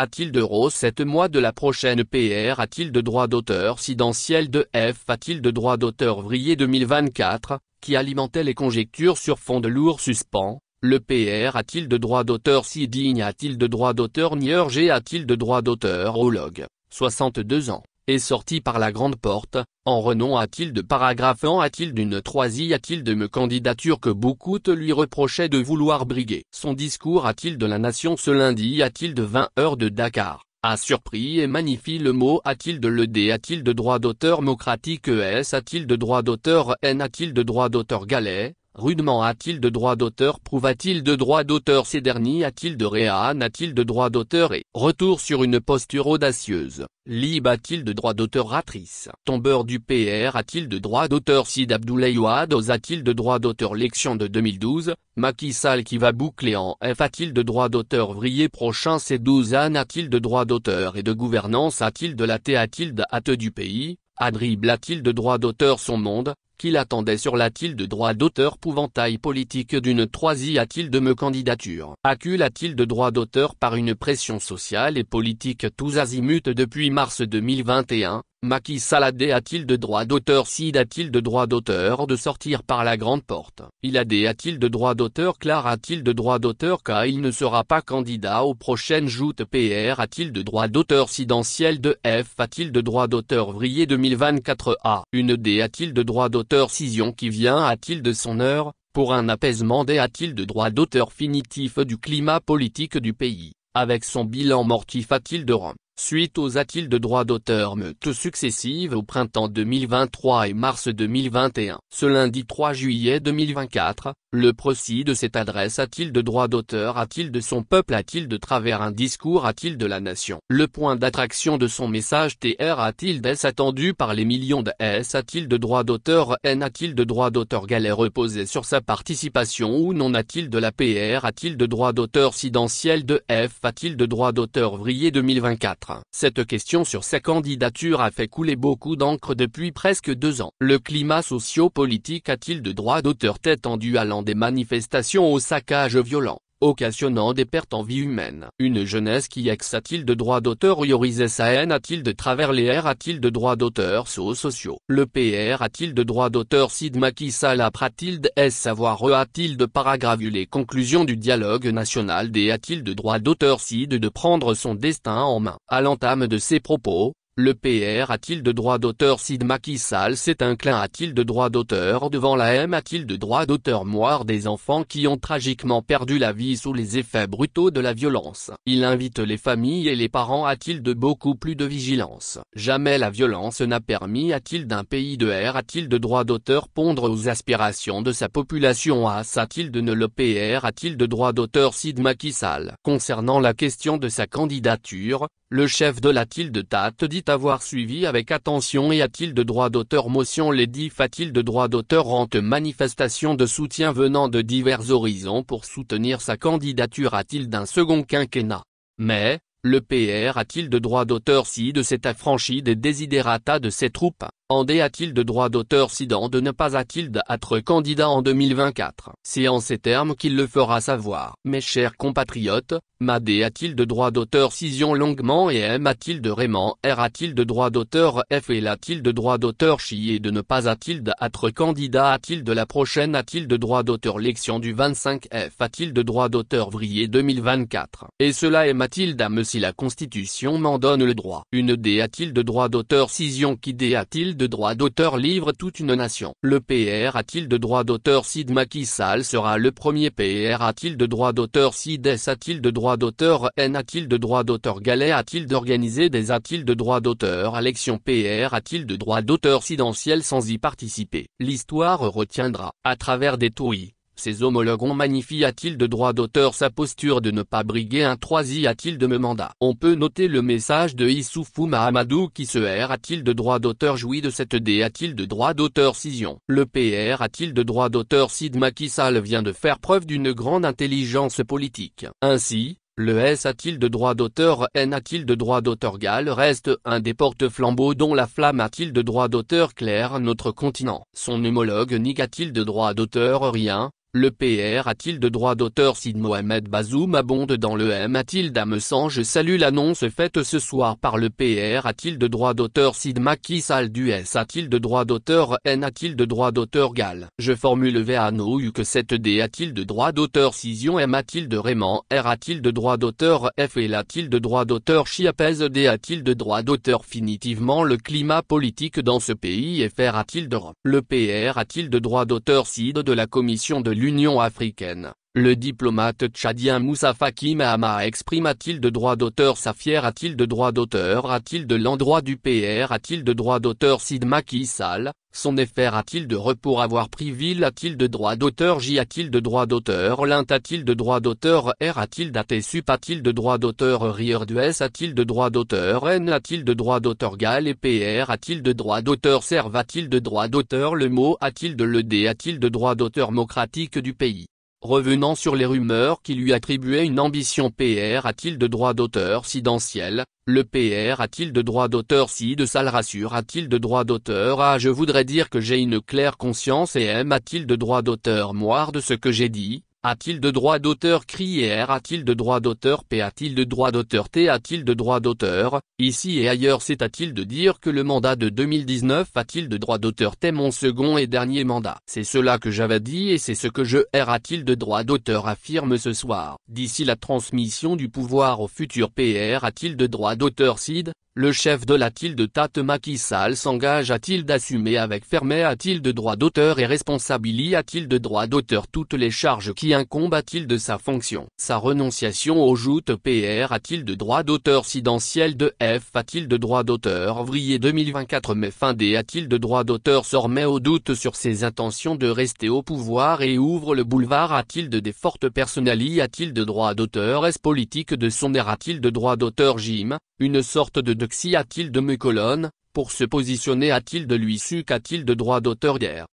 A-t-il de rose 7 mois de la prochaine PR A-t-il de droit d'auteur Sidentiel de F A-t-il de droit d'auteur Vrier 2024, qui alimentait les conjectures sur fond de lourd suspens Le PR a-t-il de droit d'auteur si digne A-t-il de droit d'auteur Nier A-t-il de droit d'auteur hologue 62 ans et sorti par la grande porte, en renom a-t-il de paragraphe en a-t-il d'une troisième a-t-il de me candidature que beaucoup te lui reprochaient de vouloir briguer Son discours a-t-il de la nation ce lundi a-t-il de 20 heures de Dakar a surpris et magnifie le mot a-t-il de le dé a-t-il de droit d'auteur démocratique ES a-t-il de droit d'auteur N a-t-il de droit d'auteur galais Rudement a-t-il de droit d'auteur Prouva-t-il de droit d'auteur Ces derniers a-t-il de réan A-t-il de droit d'auteur Et retour sur une posture audacieuse. Lib a-t-il de droit d'auteur Ratrice Tombeur du PR a-t-il de droit d'auteur Sid Abdoulaye Ouad a-t-il de droit d'auteur l'élection de 2012 Macky Sall qui va boucler en F a-t-il de droit d'auteur Vrier prochain ces 12 ans a-t-il de droit d'auteur et de gouvernance A-t-il de la T a-t-il de du pays Adrible a-t-il de droit d'auteur son monde qu'il attendait sur l'a-t-il de droit d'auteur taille politique d'une troisième a-t-il de me candidature. a t il de droit d'auteur par une pression sociale et politique tous azimuts depuis mars 2021, Maki Saladé a-t-il de droit d'auteur Sid a-t-il de droit d'auteur de sortir par la grande porte Il a-t-il de droit d'auteur clara a-t-il de droit d'auteur Car il ne sera pas candidat aux prochaines joutes PR a-t-il de droit d'auteur Sidentiel de F a-t-il de droit d'auteur Vrier 2024 A Une D a-t-il de droit d'auteur d'auteur scission qui vient a-t-il de son heure, pour un apaisement des a-t-il de droit d'auteur finitif du climat politique du pays, avec son bilan mortif a-t-il de Rome Suite aux at-ils de droits d'auteur meutes successives au printemps 2023 et mars 2021. Ce lundi 3 juillet 2024, le procès de cette adresse a-t-il de droits d'auteur a-t-il de son peuple a-t-il de travers un discours a-t-il de la nation Le point d'attraction de son message TR a-t-il d'S attendu par les millions de S a-t-il de droits d'auteur N a-t-il de droits d'auteur galère reposé sur sa participation ou non a-t-il de la PR a-t-il de droits d'auteur sidentiel de F a-t-il de droits d'auteur vrillé 2024 cette question sur sa candidature a fait couler beaucoup d'encre depuis presque deux ans. Le climat socio-politique a-t-il de droit d'auteur tête allant des manifestations au saccage violent occasionnant des pertes en vie humaine. Une jeunesse qui ex a-t-il de droit d'auteur priorisait sa haine a-t-il de travers les R a-t-il de droit d'auteur sociaux Le PR a-t-il de droit d'auteur Sid qui sala a t de S savoir E a-t-il de paragraphe les conclusions du dialogue national des a-t-il de droit d'auteur Sid de prendre son destin en main À l'entame de ses propos, le PR a-t-il de droit d'auteur Sid Macky Sall s'est inclin a-t-il de droit d'auteur devant la M a-t-il de droit d'auteur Moire des enfants qui ont tragiquement perdu la vie sous les effets brutaux de la violence. Il invite les familles et les parents a-t-il de beaucoup plus de vigilance. Jamais la violence n'a permis a-t-il d'un pays de R a-t-il de droit d'auteur pondre aux aspirations de sa population a-t-il de ne le PR a-t-il de droit d'auteur Sid Macky Sall. Concernant la question de sa candidature, le chef de la Tilde Tate dit avoir suivi avec attention et a-t-il de droit d'auteur motion les diff a-t-il de droit d'auteur rente manifestation de soutien venant de divers horizons pour soutenir sa candidature a-t-il d'un second quinquennat. Mais, le PR a-t-il de droit d'auteur si de s'est affranchi des désidérata de ses troupes D a-t-il de droit d'auteur Sidan de ne pas a-t-il d'être candidat en 2024 C'est en ces termes qu'il le fera savoir. Mes chers compatriotes, D a-t-il de droit d'auteur scision longuement et M a-t-il de Raymond R a-t-il de droit d'auteur F et a-t-il de droit d'auteur chié de ne pas a-t-il d'être candidat a-t-il de la prochaine a-t-il de droit d'auteur L'élection du 25F a-t-il de droit d'auteur Vrier 2024 Et cela est Mathilde me si la Constitution m'en donne le droit. Une D a-t-il de droit d'auteur scision qui D a-t-il de droit d'auteur livre toute une nation. Le PR a-t-il de droit d'auteur Sid Macky Sall sera le premier PR a-t-il de droit d'auteur Sid S a-t-il de droit d'auteur N a-t-il de droit d'auteur Galet a-t-il d'organiser des a-t-il de droit d'auteur l'action PR a-t-il de droit d'auteur Sidentiel sans y participer L'histoire retiendra, à travers des touilles, ses homologues ont magnifié a-t-il de droit d'auteur sa posture de ne pas briguer un 3i a-t-il de me mandat On peut noter le message de Issoufou Mahamadou qui se r a-t-il de droit d'auteur jouit de cette D a-t-il de droit d'auteur scision. Le PR a-t-il de droit d'auteur Sid Makissal vient de faire preuve d'une grande intelligence politique. Ainsi, le S a-t-il de droit d'auteur N a-t-il de droit d'auteur Gal reste un des porte-flambeaux dont la flamme a-t-il de droit d'auteur claire notre continent. Son homologue Nick a-t-il de droit d'auteur Rien, le PR a-t-il de droit d'auteur Sid Mohamed Bazoum abonde dans le M a-t-il Je salue l'annonce faite ce soir par le PR a-t-il de droit d'auteur Sid Macky Sall du S a-t-il de droit d'auteur N a-t-il de droit d'auteur Gall Je formule V que 7D a-t-il de droit d'auteur Cision M a-t-il de Raymond R a-t-il de droit d'auteur F et a-t-il de droit d'auteur Chiapèze D a-t-il de droit d'auteur Finitivement le climat politique dans ce pays FR a-t-il de Le PR a-t-il de droit d'auteur Sid de la commission de l'Union africaine. Le diplomate tchadien Moussa Faki exprime a t il de droit d'auteur Safier a-t-il de droit d'auteur a-t-il de l'endroit du PR a-t-il de droit d'auteur Sid Maki son effet a-t-il de repos avoir pris ville a-t-il de droit d'auteur J a-t-il de droit d'auteur Lint a-t-il de droit d'auteur R a-t-il daté sup a-t-il de droit d'auteur Rieur du S a-t-il de droit d'auteur N a-t-il de droit d'auteur Gal et PR a-t-il de droit d'auteur Serve a-t-il de droit d'auteur Le mot a-t-il de le D a-t-il de droit d'auteur Mocratique du pays Revenant sur les rumeurs qui lui attribuaient une ambition PR a-t-il de droit d'auteur si le PR a-t-il de droit d'auteur si de Sale rassure a-t-il de droit d'auteur Ah je voudrais dire que j'ai une claire conscience et M a-t-il de droit d'auteur moire de ce que j'ai dit, a-t-il de droit d'auteur CRI et R A-t-il de droit d'auteur P A-t-il de droit d'auteur T A-t-il de droit d'auteur Ici et ailleurs c'est à-t-il de dire que le mandat de 2019 a-t-il de droit d'auteur T mon second et dernier mandat C'est cela que j'avais dit et c'est ce que je R a-t-il de droit d'auteur affirme ce soir. D'ici la transmission du pouvoir au futur PR a-t-il de droit d'auteur CID le chef de la tilde Tate Makissal s'engage a-t-il d'assumer avec fermeté a-t-il de droit d'auteur et responsabilité? a-t-il de droit d'auteur toutes les charges qui qui incombe t il de sa fonction Sa renonciation au joute PR a-t-il de droit d'auteur Sidentiel de F a-t-il de droit d'auteur Ouvrier 2024 mais fin D a-t-il de droit d'auteur Sormet au doute sur ses intentions de rester au pouvoir et ouvre le boulevard a-t-il de des fortes personnalités a-t-il de droit d'auteur Est politique de son air a-t-il de droit d'auteur Jim Une sorte de doxy a-t-il de me colonne pour se positionner a-t-il de lui su qu'a-t-il de droit d'auteur guerre